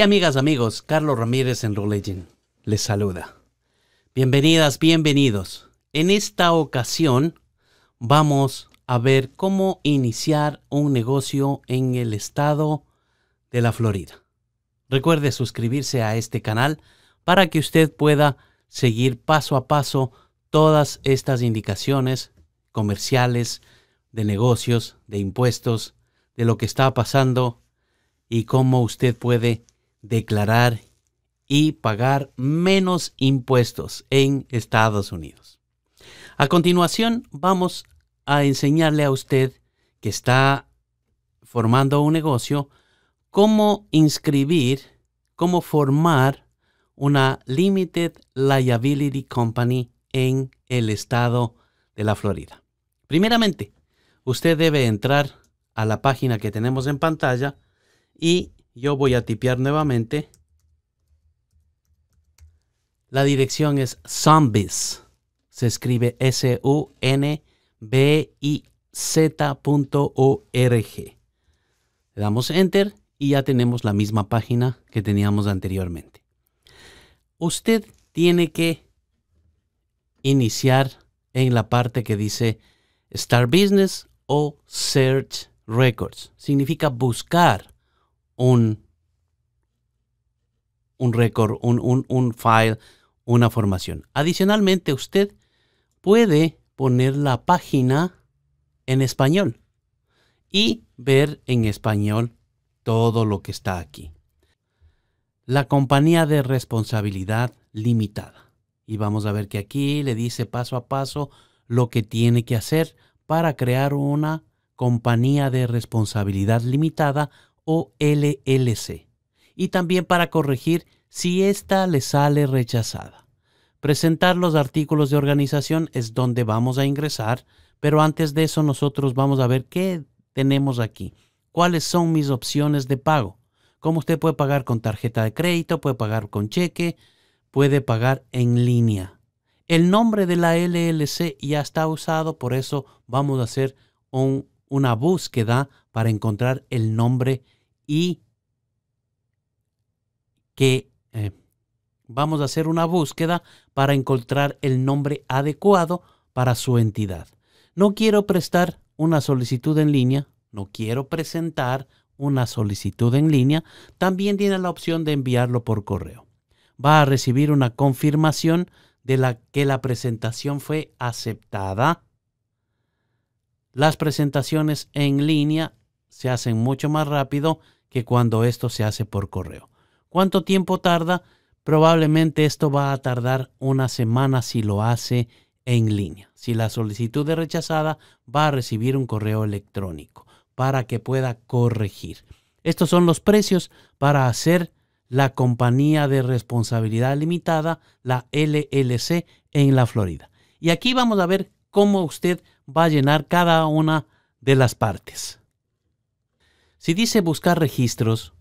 amigas, amigos, Carlos Ramírez en Legend les saluda. Bienvenidas, bienvenidos. En esta ocasión vamos a ver cómo iniciar un negocio en el estado de la Florida. Recuerde suscribirse a este canal para que usted pueda seguir paso a paso todas estas indicaciones comerciales, de negocios, de impuestos, de lo que está pasando y cómo usted puede declarar y pagar menos impuestos en Estados Unidos. A continuación, vamos a enseñarle a usted que está formando un negocio cómo inscribir, cómo formar una Limited Liability Company en el estado de la Florida. Primeramente, usted debe entrar a la página que tenemos en pantalla y yo voy a tipear nuevamente. La dirección es zombies. Se escribe S-U-N-B-I-Z.org. Le damos enter y ya tenemos la misma página que teníamos anteriormente. Usted tiene que iniciar en la parte que dice Start Business o Search Records. Significa buscar un, récord, un, un file, una formación. Adicionalmente, usted puede poner la página en español y ver en español todo lo que está aquí. La compañía de responsabilidad limitada. Y vamos a ver que aquí le dice paso a paso lo que tiene que hacer para crear una compañía de responsabilidad limitada o LLC, y también para corregir si ésta le sale rechazada. Presentar los artículos de organización es donde vamos a ingresar, pero antes de eso nosotros vamos a ver qué tenemos aquí, cuáles son mis opciones de pago. ¿Cómo usted puede pagar con tarjeta de crédito, puede pagar con cheque, puede pagar en línea. El nombre de la LLC ya está usado, por eso vamos a hacer un una búsqueda para encontrar el nombre y que eh, vamos a hacer una búsqueda para encontrar el nombre adecuado para su entidad. No quiero prestar una solicitud en línea, no quiero presentar una solicitud en línea, también tiene la opción de enviarlo por correo. Va a recibir una confirmación de la que la presentación fue aceptada las presentaciones en línea se hacen mucho más rápido que cuando esto se hace por correo. ¿Cuánto tiempo tarda? Probablemente esto va a tardar una semana si lo hace en línea. Si la solicitud es rechazada, va a recibir un correo electrónico para que pueda corregir. Estos son los precios para hacer la compañía de responsabilidad limitada, la LLC, en la Florida. Y aquí vamos a ver cómo usted va a llenar cada una de las partes. Si dice buscar registros,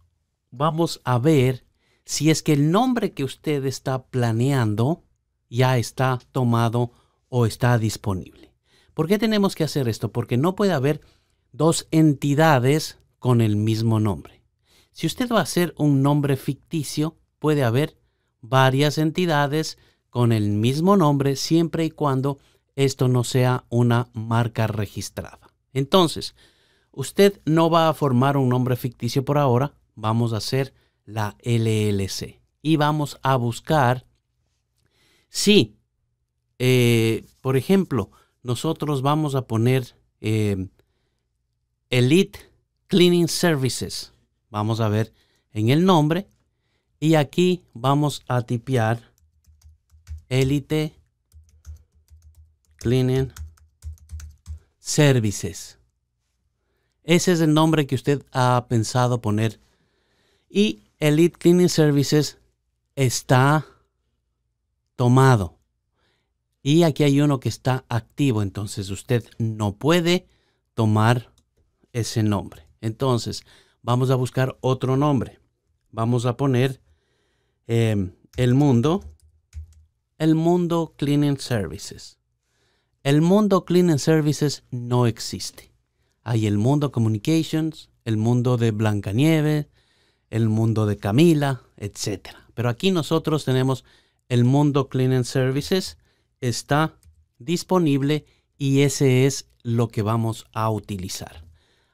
vamos a ver si es que el nombre que usted está planeando ya está tomado o está disponible. ¿Por qué tenemos que hacer esto? Porque no puede haber dos entidades con el mismo nombre. Si usted va a hacer un nombre ficticio, puede haber varias entidades con el mismo nombre siempre y cuando esto no sea una marca registrada. Entonces, usted no va a formar un nombre ficticio por ahora, vamos a hacer la LLC y vamos a buscar si, eh, por ejemplo, nosotros vamos a poner eh, Elite Cleaning Services. Vamos a ver en el nombre y aquí vamos a tipear Elite Cleaning Services. Ese es el nombre que usted ha pensado poner. Y Elite Cleaning Services está tomado. Y aquí hay uno que está activo, entonces usted no puede tomar ese nombre. Entonces, vamos a buscar otro nombre. Vamos a poner eh, el mundo, el mundo Cleaning Services. El mundo Clean and Services no existe. Hay el mundo Communications, el mundo de Blancanieves, el mundo de Camila, etc. Pero aquí nosotros tenemos el mundo Clean and Services, está disponible y ese es lo que vamos a utilizar.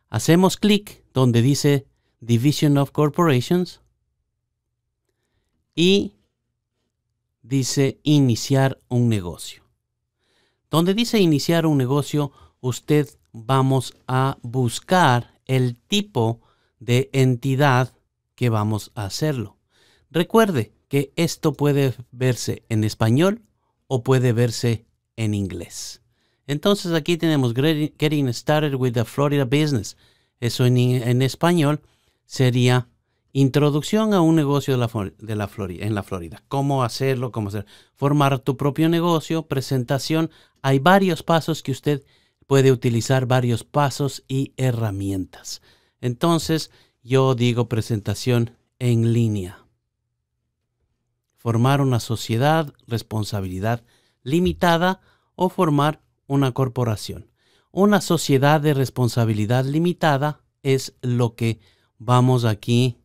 Hacemos clic donde dice Division of Corporations y dice iniciar un negocio. Donde dice iniciar un negocio, usted vamos a buscar el tipo de entidad que vamos a hacerlo. Recuerde que esto puede verse en español o puede verse en inglés. Entonces aquí tenemos Getting Started with the Florida Business. Eso en, en español sería Introducción a un negocio de la, en la Florida. Cómo hacerlo, cómo hacer. Formar tu propio negocio, presentación. Hay varios pasos que usted puede utilizar, varios pasos y herramientas. Entonces, yo digo presentación en línea. Formar una sociedad, responsabilidad limitada o formar una corporación. Una sociedad de responsabilidad limitada es lo que vamos aquí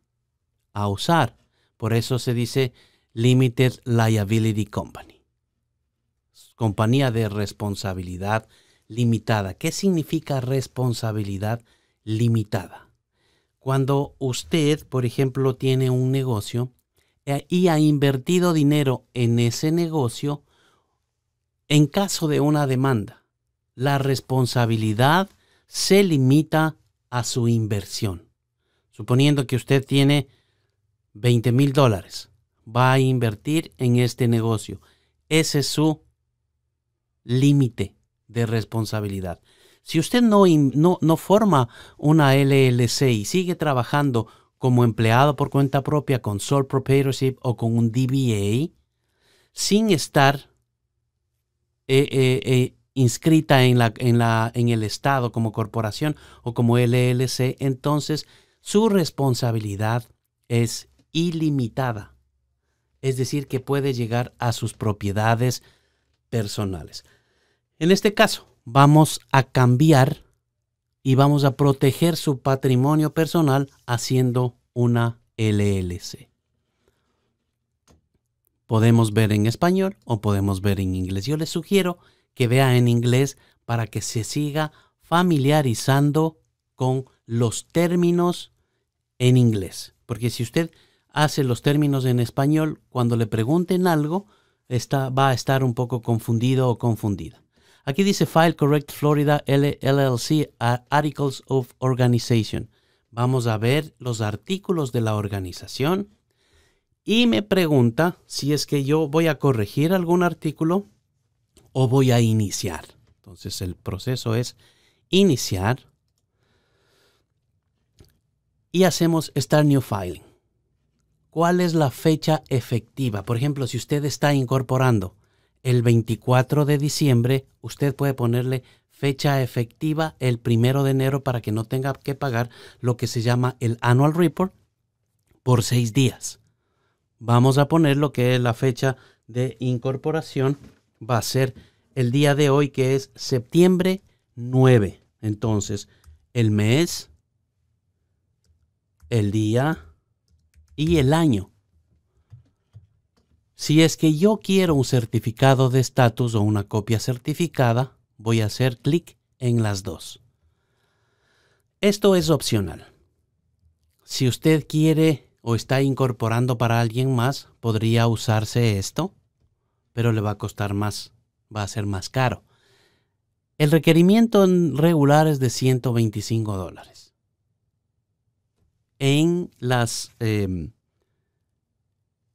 a usar. Por eso se dice Limited Liability Company, compañía de responsabilidad limitada. ¿Qué significa responsabilidad limitada? Cuando usted, por ejemplo, tiene un negocio eh, y ha invertido dinero en ese negocio, en caso de una demanda, la responsabilidad se limita a su inversión. Suponiendo que usted tiene 20 mil dólares va a invertir en este negocio. Ese es su límite de responsabilidad. Si usted no, no, no, forma una LLC y sigue trabajando como empleado por cuenta propia con sole proprietorship o con un DBA, sin estar eh, eh, eh, inscrita en, la, en, la, en el Estado como corporación o como LLC, entonces su responsabilidad es ilimitada, es decir, que puede llegar a sus propiedades personales. En este caso, vamos a cambiar y vamos a proteger su patrimonio personal haciendo una LLC. Podemos ver en español o podemos ver en inglés. Yo les sugiero que vea en inglés para que se siga familiarizando con los términos en inglés. Porque si usted hace los términos en español, cuando le pregunten algo, está, va a estar un poco confundido o confundida. Aquí dice File Correct Florida LLC Articles of Organization. Vamos a ver los artículos de la organización y me pregunta si es que yo voy a corregir algún artículo o voy a iniciar. Entonces el proceso es iniciar y hacemos Start New Filing cuál es la fecha efectiva. Por ejemplo, si usted está incorporando el 24 de diciembre, usted puede ponerle fecha efectiva el primero de enero para que no tenga que pagar lo que se llama el annual report por seis días. Vamos a poner lo que es la fecha de incorporación. Va a ser el día de hoy que es septiembre 9. Entonces, el mes, el día, y el año. Si es que yo quiero un certificado de estatus o una copia certificada, voy a hacer clic en las dos. Esto es opcional. Si usted quiere o está incorporando para alguien más, podría usarse esto, pero le va a costar más, va a ser más caro. El requerimiento regular es de 125 dólares en las em,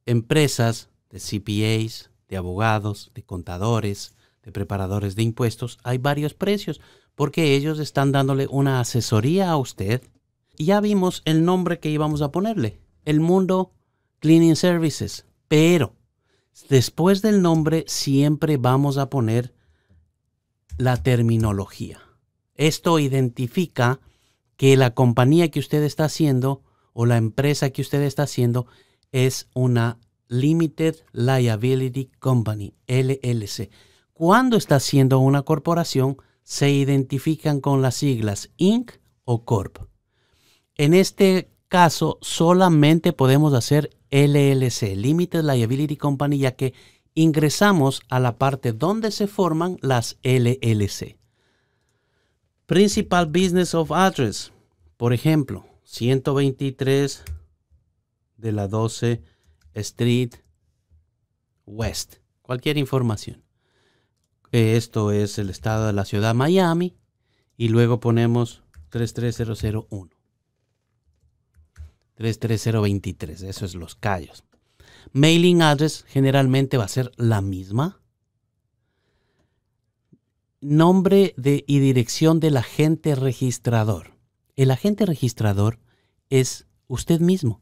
empresas de CPAs, de abogados, de contadores, de preparadores de impuestos, hay varios precios, porque ellos están dándole una asesoría a usted. ya vimos el nombre que íbamos a ponerle, el mundo Cleaning Services. Pero después del nombre siempre vamos a poner la terminología. Esto identifica que la compañía que usted está haciendo o la empresa que usted está haciendo es una Limited Liability Company, LLC. Cuando está haciendo una corporación, se identifican con las siglas Inc. o Corp. En este caso, solamente podemos hacer LLC, Limited Liability Company, ya que ingresamos a la parte donde se forman las LLC. Principal Business of Address, por ejemplo, 123 de la 12 Street West. Cualquier información. Eh, esto es el estado de la ciudad Miami y luego ponemos 33001. 33023, eso es los callos. Mailing address generalmente va a ser la misma nombre de, y dirección del agente registrador. El agente registrador es usted mismo.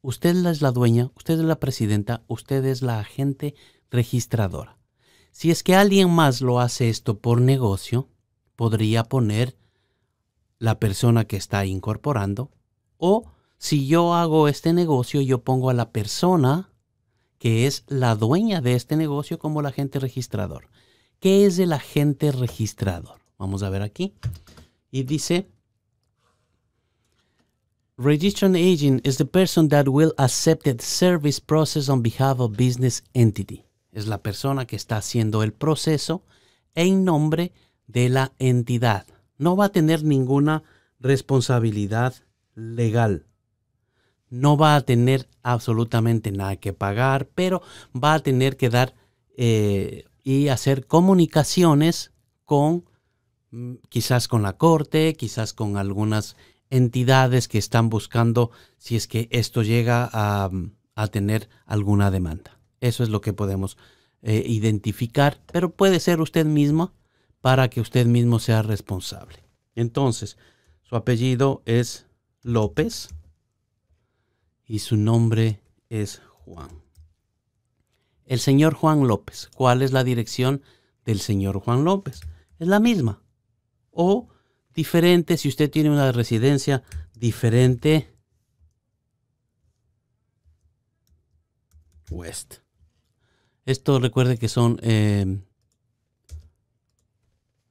Usted es la dueña, usted es la presidenta, usted es la agente registradora. Si es que alguien más lo hace esto por negocio, podría poner la persona que está incorporando o si yo hago este negocio, yo pongo a la persona que es la dueña de este negocio como la agente registrador. ¿Qué es el agente registrador? Vamos a ver aquí. Y dice, Registration agent is the person that will accept the service process on behalf of business entity. Es la persona que está haciendo el proceso en nombre de la entidad. No va a tener ninguna responsabilidad legal. No va a tener absolutamente nada que pagar, pero va a tener que dar eh, y hacer comunicaciones con mm, quizás con la corte, quizás con algunas entidades que están buscando si es que esto llega a, tener alguna demanda. Eso es lo que podemos eh, identificar, pero puede ser usted mismo para que usted mismo sea responsable. Entonces, su apellido es López y su nombre es Juan el señor Juan López. ¿Cuál es la dirección del señor Juan López? Es la misma. O diferente si usted tiene una residencia diferente. West. Esto recuerde que son eh,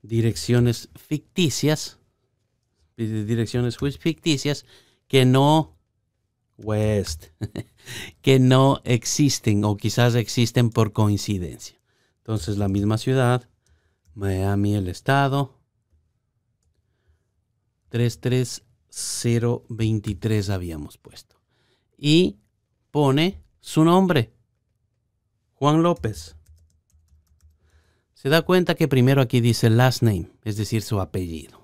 direcciones ficticias, direcciones ficticias que no West, que no existen o quizás existen por coincidencia. Entonces la misma ciudad, Miami el estado, 33023 habíamos puesto. Y pone su nombre, Juan López. Se da cuenta que primero aquí dice last name, es decir, su apellido.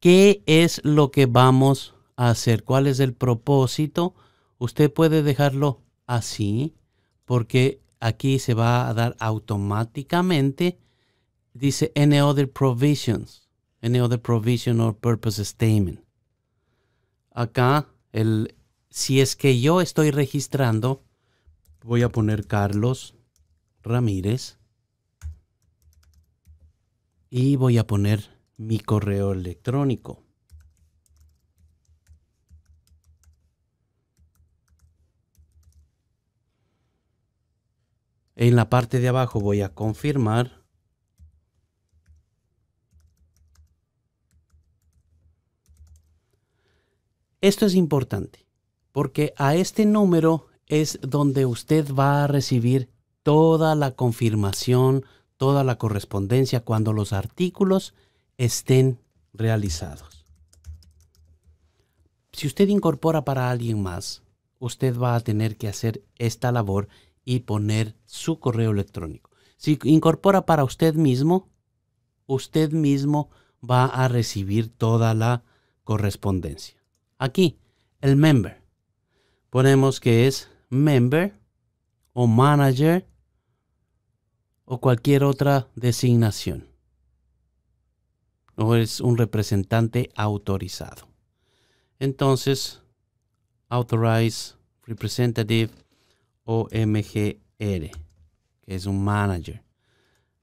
¿Qué es lo que vamos hacer, cuál es el propósito, usted puede dejarlo así porque aquí se va a dar automáticamente, dice any other provisions, any other provision or purpose statement. Acá, el, si es que yo estoy registrando, voy a poner Carlos Ramírez y voy a poner mi correo electrónico. En la parte de abajo voy a confirmar. Esto es importante porque a este número es donde usted va a recibir toda la confirmación, toda la correspondencia cuando los artículos estén realizados. Si usted incorpora para alguien más, usted va a tener que hacer esta labor y poner su correo electrónico. Si incorpora para usted mismo, usted mismo va a recibir toda la correspondencia. Aquí, el member. Ponemos que es member o manager o cualquier otra designación. O es un representante autorizado. Entonces, authorize representative OMGR, que es un manager.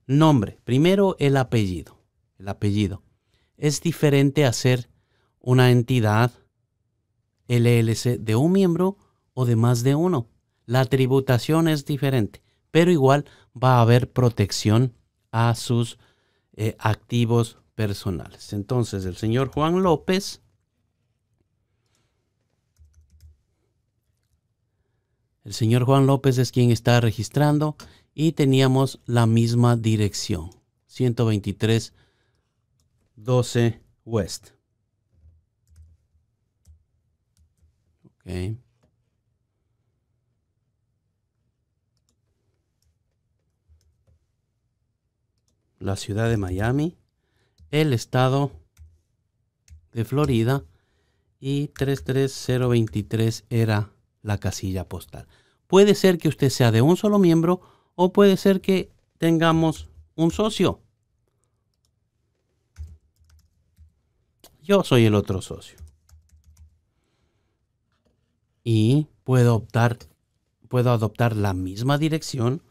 Nombre. Primero el apellido. El apellido. Es diferente a ser una entidad LLC de un miembro o de más de uno. La tributación es diferente, pero igual va a haber protección a sus eh, activos personales. Entonces, el señor Juan López El señor Juan López es quien está registrando y teníamos la misma dirección, 123 12 West. Okay. La ciudad de Miami, el estado de Florida y 33023 era la casilla postal. Puede ser que usted sea de un solo miembro o puede ser que tengamos un socio. Yo soy el otro socio. Y puedo optar, puedo adoptar la misma dirección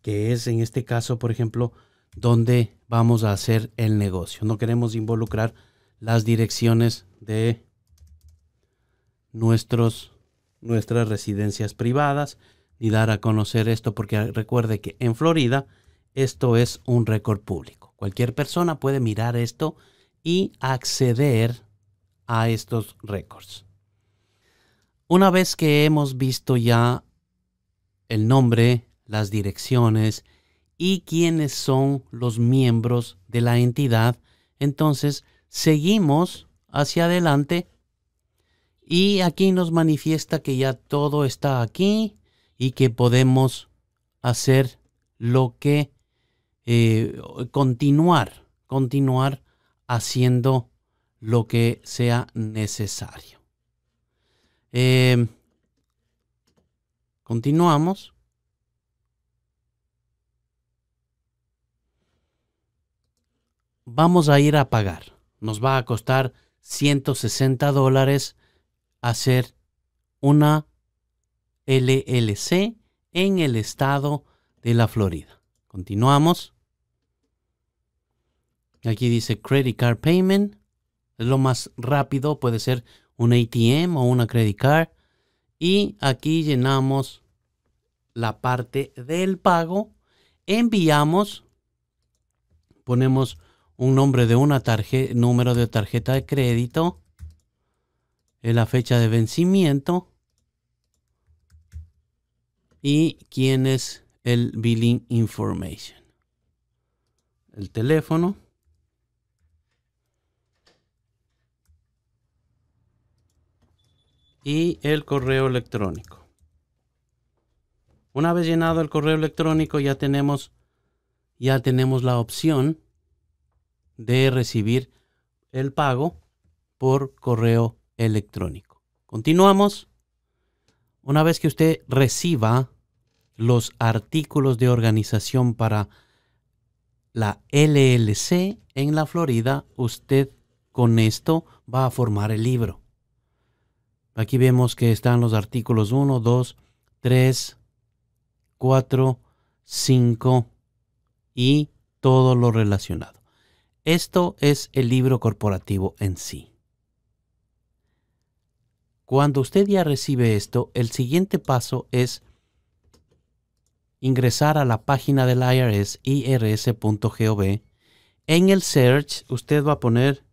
que es en este caso, por ejemplo, donde vamos a hacer el negocio. No queremos involucrar las direcciones de nuestros nuestras residencias privadas y dar a conocer esto porque recuerde que en Florida esto es un récord público. Cualquier persona puede mirar esto y acceder a estos récords. Una vez que hemos visto ya el nombre, las direcciones y quiénes son los miembros de la entidad, entonces seguimos hacia adelante y aquí nos manifiesta que ya todo está aquí y que podemos hacer lo que eh, continuar, continuar haciendo lo que sea necesario. Eh, continuamos. Vamos a ir a pagar. Nos va a costar 160 dólares hacer una LLC en el estado de la Florida. Continuamos. Aquí dice credit card payment. Es lo más rápido. Puede ser un ATM o una credit card. Y aquí llenamos la parte del pago. Enviamos. Ponemos un nombre de una tarjeta, número de tarjeta de crédito la fecha de vencimiento y quién es el billing information. El teléfono. Y el correo electrónico. Una vez llenado el correo electrónico ya tenemos ya tenemos la opción de recibir el pago por correo electrónico. Continuamos. Una vez que usted reciba los artículos de organización para la LLC en la Florida, usted con esto va a formar el libro. Aquí vemos que están los artículos 1, 2, 3, 4, 5 y todo lo relacionado. Esto es el libro corporativo en sí. Cuando usted ya recibe esto, el siguiente paso es ingresar a la página del IRS, irs.gov. En el search, usted va a poner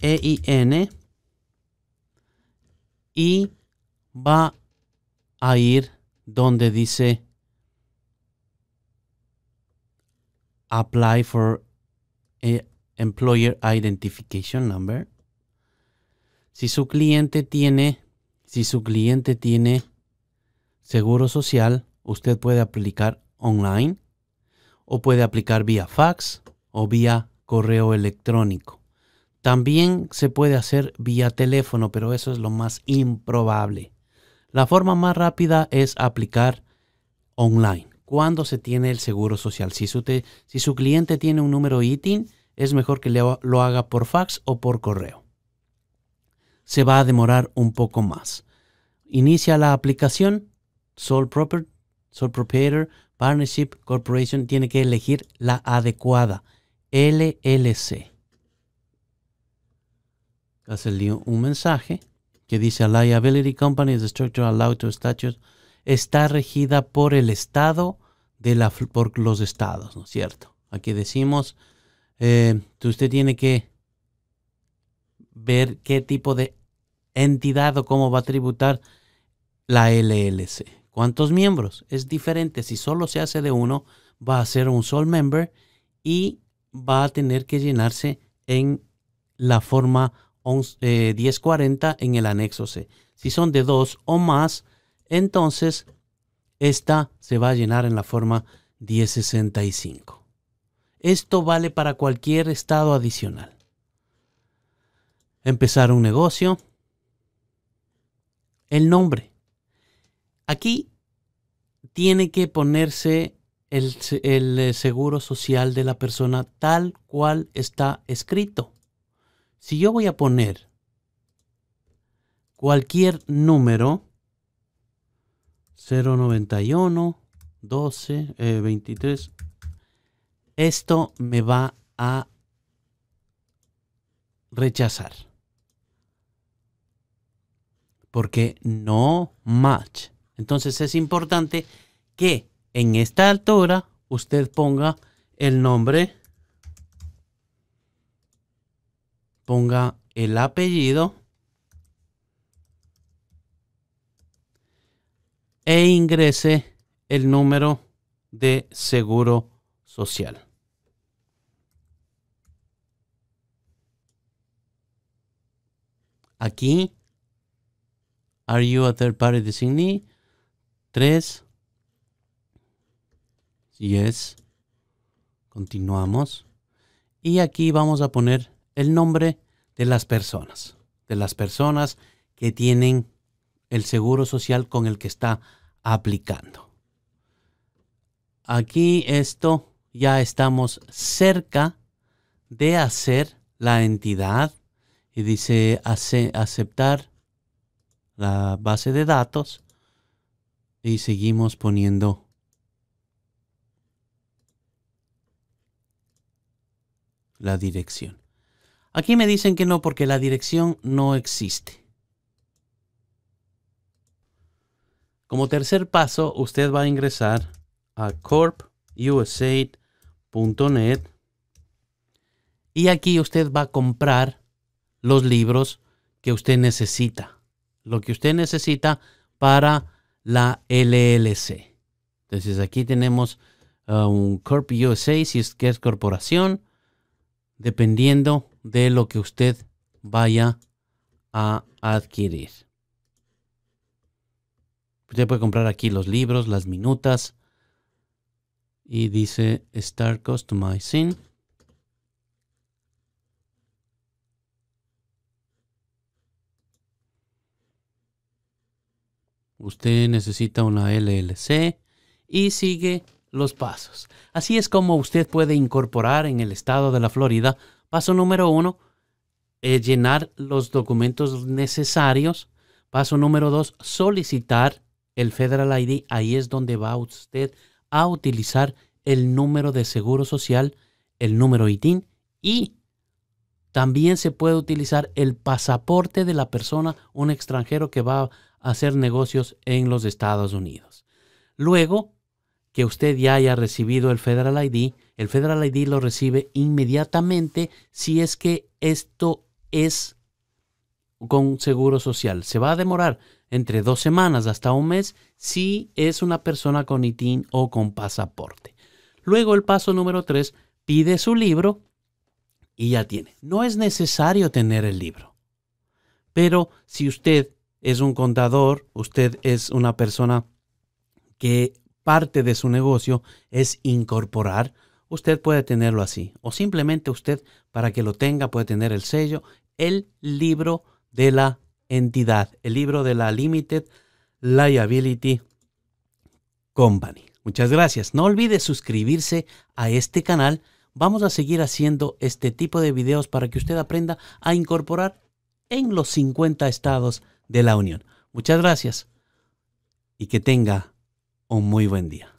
EIN y va a ir donde dice Apply for e- Employer Identification Number si su cliente tiene, si su cliente tiene seguro social, usted puede aplicar online o puede aplicar vía fax o vía correo electrónico. También se puede hacer vía teléfono, pero eso es lo más improbable. La forma más rápida es aplicar online. Cuando se tiene el seguro social, si su, cliente tiene un número ITIN, es mejor que lo haga por fax o por correo se va a demorar un poco más. Inicia la aplicación, Sole, property Sole Proprietor Partnership Corporation tiene que elegir la adecuada, LLC. dio un mensaje que dice a liability company is structure allowed to statute, está regida por el estado de la por los estados, ¿no es cierto? Aquí decimos eh, usted tiene que ver qué tipo de entidad o cómo va a tributar la LLC. ¿Cuántos miembros? Es diferente. Si solo se hace de uno, va a ser un sole member y va a tener que llenarse en la forma 1040 eh, en el anexo C. Si son de dos o más, entonces esta se va a llenar en la forma 1065. Esto vale para cualquier estado adicional. Empezar un negocio, el nombre. Aquí tiene que ponerse el, eh, seguro social de la persona tal cual está escrito. Si yo voy a poner cualquier número 091 12 23 esto me va a rechazar porque no match. Entonces es importante que en esta altura usted ponga el nombre, ponga el apellido e ingrese el número de seguro social. Aquí Are you a third party designee? 3. Yes. Continuamos. Y aquí vamos a poner el nombre de las personas, de las personas que tienen el seguro social con el que está aplicando. Aquí esto ya estamos cerca de hacer la entidad y dice aceptar la base de datos y seguimos poniendo la dirección. Aquí me dicen que no porque la dirección no existe. Como tercer paso, usted va a ingresar a corpusaid.net. y aquí usted va a comprar los libros que usted necesita lo que usted necesita para la LLC. Entonces aquí tenemos uh, un Corp USA, si es que es corporación, dependiendo de lo que usted vaya a adquirir. Usted puede comprar aquí los libros, las minutas. Y dice Start Customizing. usted necesita una LLC y sigue los pasos. Así es como usted puede incorporar en el estado de la Florida. Paso número uno, eh, llenar los documentos necesarios. Paso número dos, solicitar el Federal ID. Ahí es donde va usted a utilizar el número de seguro social, el número ITIN y también se puede utilizar el pasaporte de la persona, un extranjero que va a hacer negocios en los Estados Unidos. Luego que usted ya haya recibido el Federal ID, el Federal ID lo recibe inmediatamente si es que esto es con seguro social. Se va a demorar entre dos semanas hasta un mes si es una persona con ITIN o con pasaporte. Luego el paso número tres, pide su libro y ya tiene. No es necesario tener el libro. Pero si usted es un contador, usted es una persona que parte de su negocio es incorporar, usted puede tenerlo así. O simplemente usted, para que lo tenga, puede tener el sello, el libro de la entidad, el libro de la Limited Liability Company. Muchas gracias. No olvide suscribirse a este canal. Vamos a seguir haciendo este tipo de videos para que usted aprenda a incorporar en los 50 estados de la Unión. Muchas gracias y que tenga un muy buen día.